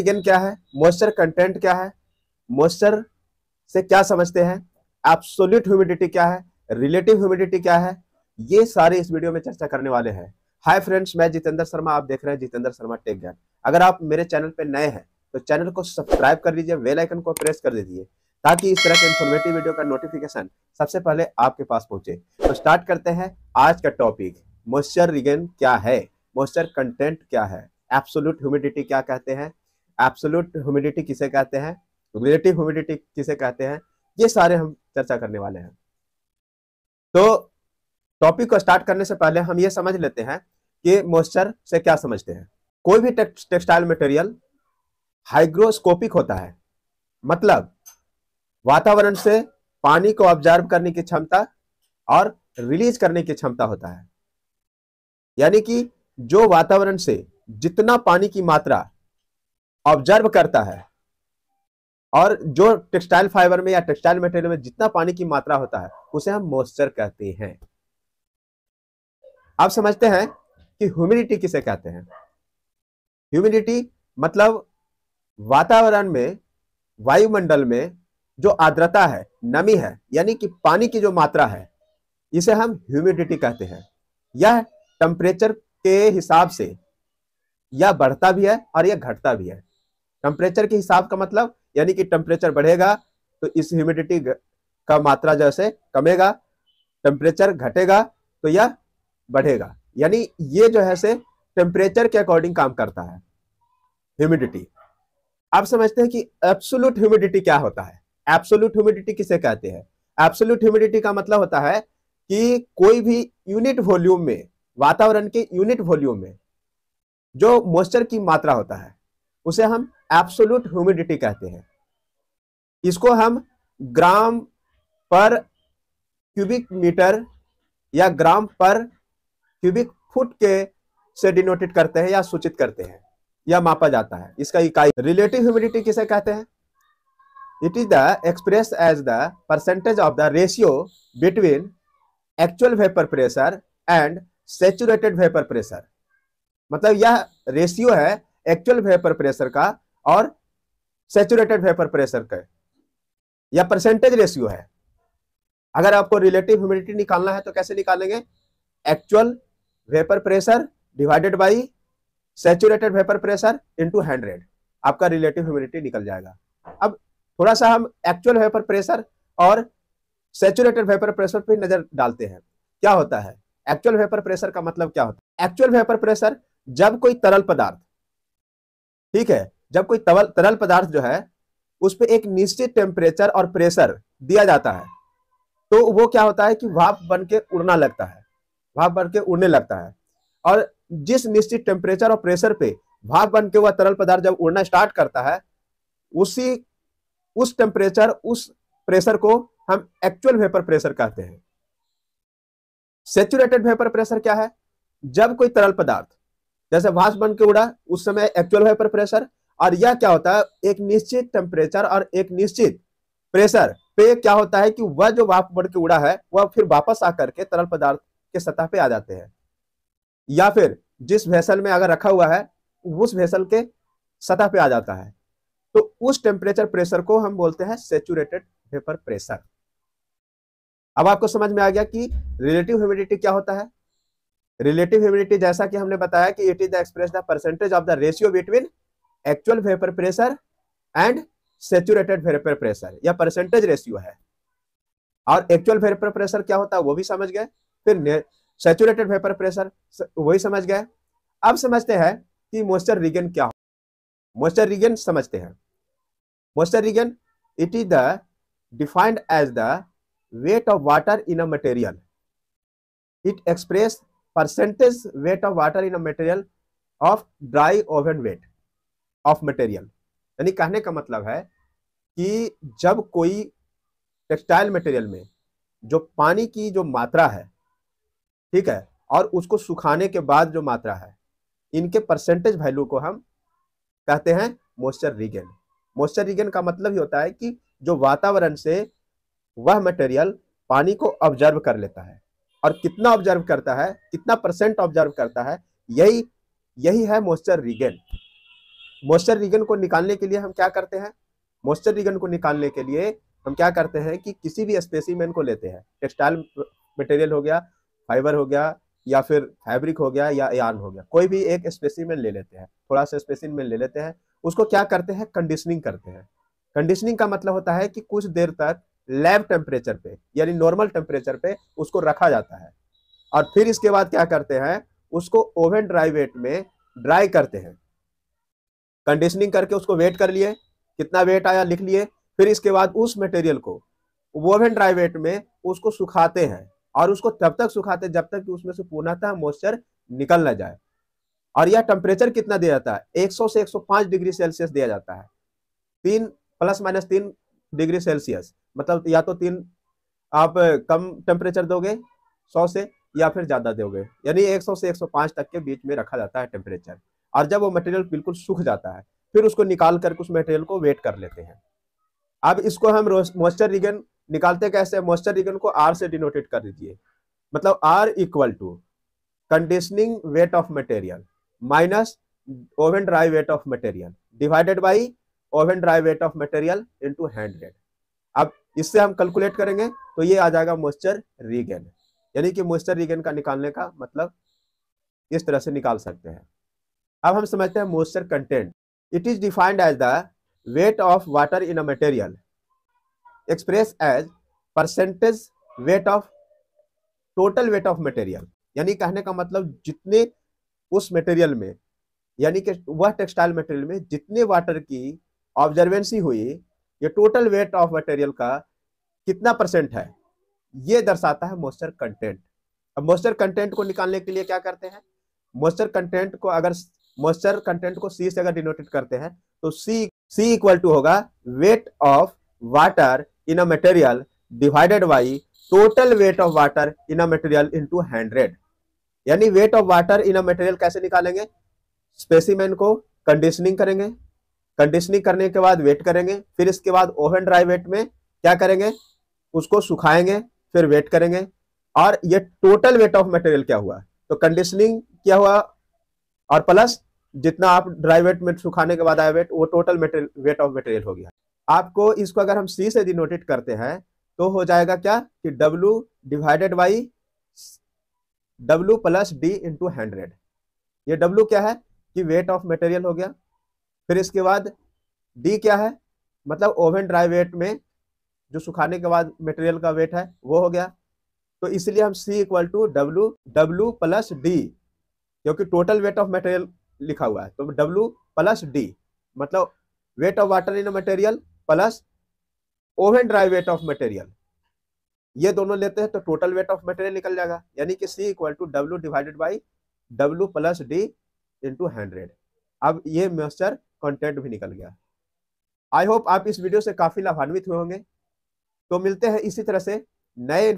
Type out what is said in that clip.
ligand क्या है moisture content क्या है मॉइस्चर से क्या समझते हैं एब्सोल्यूट ह्यूमिडिटी क्या है रिलेटिव ह्यूमिडिटी क्या है ये सारे इस वीडियो में चर्चा करने वाले हैं हाय फ्रेंड्स मैं जितेंद्र शर्मा आप देख रहे हैं जितेंद्र शर्मा टेक ज्ञान अगर आप मेरे चैनल पर नए हैं तो चैनल को सब्सक्राइब कर लीजिए वेल आइकन को प्रेस कर दीजिए ताकि इस तरह के इन्फॉर्मेटिव वीडियो का नोटिफिकेशन सबसे पहले आपके पास पहुंचे तो स्टार्ट करते हैं आज का टॉपिक मॉइस्चर रिगेन क्या है मॉइस्चर कंटेंट क्या है एब्सोल्यूट ह्यूमिडिटी क्या कहते हैं एब्सोल्यूट ह्यूमिडिटी किसे कहते हैं रिलेटिव ह्यूमिडिटी किसे कहते हैं ये सारे हम चर्चा करने वाले हैं तो टॉपिक को स्टार्ट करने से पहले हम ये समझ लेते हैं कि मॉइस्चर से क्या समझते हैं कोई भी टेक्सटाइल मटेरियल हाइग्रोस्कोपिक होता है मतलब वातावरण से पानी को ऑब्जर्व करने की क्षमता और रिलीज करने की क्षमता होता है यानी कि जो वातावरण से जितना पानी की मात्रा ऑब्जर्व करता है और जो टेक्सटाइल फाइबर में या टेक्सटाइल मटेरियल में जितना पानी की मात्रा होता है उसे हम मॉइस्चर कहते हैं आप समझते हैं कि ह्यूमिडिटी किसे कहते हैं ह्यूमिडिटी मतलब वातावरण में वायुमंडल में जो आर्द्रता है नमी है यानी कि पानी की जो मात्रा है इसे हम ह्यूमिडिटी कहते हैं यह टेम्परेचर के हिसाब से यह बढ़ता भी है और यह घटता भी है टेम्परेचर के हिसाब का मतलब यानी कि टेम्परेचर बढ़ेगा तो इस ह्यूमिडिटी का मात्रा जैसे कमेगा टेम्परेचर घटेगा तो यह बढ़ेगा यानी ये जो है से टेम्परेचर के अकॉर्डिंग काम करता है ह्यूमिडिटी आप समझते हैं कि एब्सोल्यूट ह्यूमिडिटी क्या होता है एब्सोल्यूट ह्यूमिडिटी किसे कहते हैं एब्सोल्यूट ह्यूमिडिटी का मतलब होता है कि कोई भी यूनिट वॉल्यूम में वातावरण के यूनिट वॉल्यूम में जो मॉइस्चर की मात्रा होता है उसे हम एप्सोलूट ह्यूमिडिटी कहते हैं इसको हम ग्राम पर क्यूबिक मीटर या ग्राम पर क्यूबिक फुट के से डिनोटेड करते हैं या सूचित करते हैं या मापा जाता है इसका इकाई रिलेटिव ह्यूमिडिटी किसे कहते हैं it is the express as the percentage of the ratio between actual vapour pressure and saturated vapour pressure मतलब यह रेशियो है एक्चुअल वेपर प्रेशर का और सेचुरेटेड वेपर प्रेशर का या परसेंटेज रेशियो है अगर आपको रिलेटिव ह्यूमिडिटी निकालना है तो कैसे निकालेंगे actual vapour pressure divided by saturated vapour pressure into hundred आपका रिलेटिव ह्यूमिडिटी निकल जाएगा अब थोड़ा सा हम एक्चुअल वेपर प्रेशर और सेचुरेटेड वेपर प्रेशर पर नजर डालते हैं क्या होता है एक्चुअल वेपर प्रेशर का मतलब क्या होता है एक्चुअल वेपर प्रेशर जब कोई तरल पदार्थ ठीक है जब कोई तवल तरल पदार्थ जो है उस पर एक निश्चित टेम्परेचर और प्रेशर दिया जाता है तो वो क्या होता है कि भाप बन के उड़ना लगता है भाप बन के उड़ने लगता है और जिस निश्चित टेम्परेचर और प्रेशर पे भाप बन के हुआ तरल पदार्थ जब उड़ना स्टार्ट करता है उसी उस टेम्परेचर उस प्रेशर को हम एक्चुअल वेपर प्रेशर कहते हैं सेचुरेटेड वेपर प्रेशर क्या है जब कोई तरल पदार्थ जैसे भाष बन के उड़ा उस समय एक्चुअल वेपर प्रेशर और यह क्या होता है एक निश्चित टेम्परेचर और एक निश्चित प्रेशर पे तो क्या होता है कि वह जो वाप बढ़ के उड़ा है वह फिर वापस आकर के तरल पदार्थ के सतह पे आ जाते हैं या फिर जिस वेसल में अगर रखा हुआ है उस वेसल के सतह पे आ जाता है तो उस टेम्परेचर प्रेशर को हम बोलते हैं सेचुरेटेड वेपर प्रेशर अब आपको समझ में आ गया कि रिलेटिव ह्यूमिडिटी क्या होता है रिलेटिव ह्यूमिडिटी जैसा कि हमने बताया कि it is the express the percentage of the ratio between actual vapour pressure and saturated vapour pressure या परसेंटेज रेशियो है और एक्चुअल वेपर प्रेशर क्या होता है वो भी समझ गए फिर सेचुरेटेड वेपर प्रेशर वही समझ गए अब समझते हैं कि मोस्टर रिगन क्या हो मोस्टर रिगन समझते हैं moisture regain it is the defined as the weight of water in a material it express percentage weight of water in a material of dry oven weight of material यानी कहने का मतलब है कि जब कोई टेक्सटाइल मटेरियल में जो पानी की जो मात्रा है ठीक है और उसको सुखाने के बाद जो मात्रा है इनके परसेंटेज वैल्यू को हम कहते हैं मॉइस्चर रिगेन मॉइस्चर रिगेन का मतलब ही होता है कि जो वातावरण से वह मटेरियल पानी को ऑब्जर्व कर लेता है और कितना ऑब्जर्व करता है कितना परसेंट ऑब्जर्व करता है यही यही है मॉइस्चर रिगेन मॉइस्चर रिगन को निकालने के लिए हम क्या करते हैं मॉइस्चर रिगन को निकालने के लिए हम क्या करते हैं कि किसी भी स्पेसिमेन को लेते हैं टेक्सटाइल मटेरियल हो गया फाइबर हो गया या फिर फैब्रिक हो गया या यार्न हो गया कोई भी एक स्पेसिमेन ले लेते हैं थोड़ा सा स्पेसिमेन ले लेते हैं उसको क्या करते हैं कंडीशनिंग करते हैं कंडीशनिंग का मतलब होता है कि कुछ देर तक लैब टेम्परेचर पे यानी नॉर्मल टेम्परेचर पे उसको रखा जाता है और फिर इसके बाद क्या करते हैं उसको ओवन ड्राई वेट में ड्राई करते हैं कंडीशनिंग करके उसको वेट कर लिए कितना वेट आया लिख लिए फिर इसके बाद उस मटेरियल को वोवन ड्राई वेट में उसको सुखाते हैं और उसको तब तक सुखाते जब तक कि उसमें से पूर्णतः मॉइस्चर निकल ना जाए और यह टेम्परेचर कितना दिया जाता है 100 से 105 डिग्री सेल्सियस दिया जाता है तीन प्लस माइनस तीन डिग्री सेल्सियस मतलब या तो तीन आप कम टेम्परेचर दोगे 100 से या फिर ज़्यादा दोगे यानी 100 से 105 तक के बीच में रखा जाता है टेम्परेचर और जब वो मटेरियल बिल्कुल सूख जाता है फिर उसको निकाल करके उस मटेरियल को वेट कर लेते हैं अब इसको हम मॉइस्चर रिगन निकालते कैसे मॉइस्चर रिगन को आर से डिनोटेट कर दीजिए मतलब R equal to conditioning weight of material minus oven dry weight of material divided by oven dry weight of material into hundred अब इससे हम कैलकुलेट करेंगे तो ये आ जाएगा मॉइस्चर रीगेन यानी कि मॉइस्चर रीगेन का निकालने का मतलब इस तरह से निकाल सकते हैं अब हम समझते हैं moisture content it is defined as the weight of water in a material express as percentage weight of total weight of material यानी कहने का मतलब जितने उस मटेरियल में यानी कि वह टेक्सटाइल मटेरियल में जितने वाटर की ऑब्जर्वेंसी हुई ये टोटल वेट ऑफ मटेरियल का कितना परसेंट है ये दर्शाता है मोस्चर कंटेंट अब मोस्चर कंटेंट को निकालने के लिए क्या करते हैं मोस्चर कंटेंट को अगर मॉइस्चर कंटेंट को सी से अगर डिनोटेट करते हैं तो सी सी इक्वल टू होगा weight of water in a material divided by total weight of water in a material into hundred यानी weight of water in a material कैसे निकालेंगे स्पेसिमेन को कंडीशनिंग करेंगे कंडीशनिंग करने के बाद वेट करेंगे फिर इसके बाद ओवन ड्राई वेट में क्या करेंगे उसको सुखाएंगे फिर वेट करेंगे और ये टोटल वेट ऑफ मटेरियल क्या हुआ तो कंडीशनिंग क्या हुआ और प्लस जितना आप ड्राई वेट में सुखाने के बाद आया वेट वो टोटल वेट ऑफ मटेरियल हो गया आपको इसको अगर हम सी से डिनोटेट करते हैं तो हो जाएगा क्या कि W divided by W plus D into hundred ये W क्या है कि वेट ऑफ मटेरियल हो गया फिर इसके बाद D क्या है मतलब ओवन ड्राई वेट में जो सुखाने के बाद मटेरियल का वेट है वो हो गया तो इसलिए हम C equal to W W plus D क्योंकि टोटल वेट ऑफ मटेरियल लिखा हुआ है तो डब्ल्यू प्लस डी मतलब weight of water in material plus oven dry weight of material ये दोनों लेते हैं तो टोटल वेट ऑफ मटेरियल निकल जाएगा यानी कि C equal to W divided by W plus D into hundred अब ये मॉइस्चर कंटेंट भी निकल गया आई होप आप इस वीडियो से काफ़ी लाभान्वित हुए होंगे तो मिलते हैं इसी तरह से नए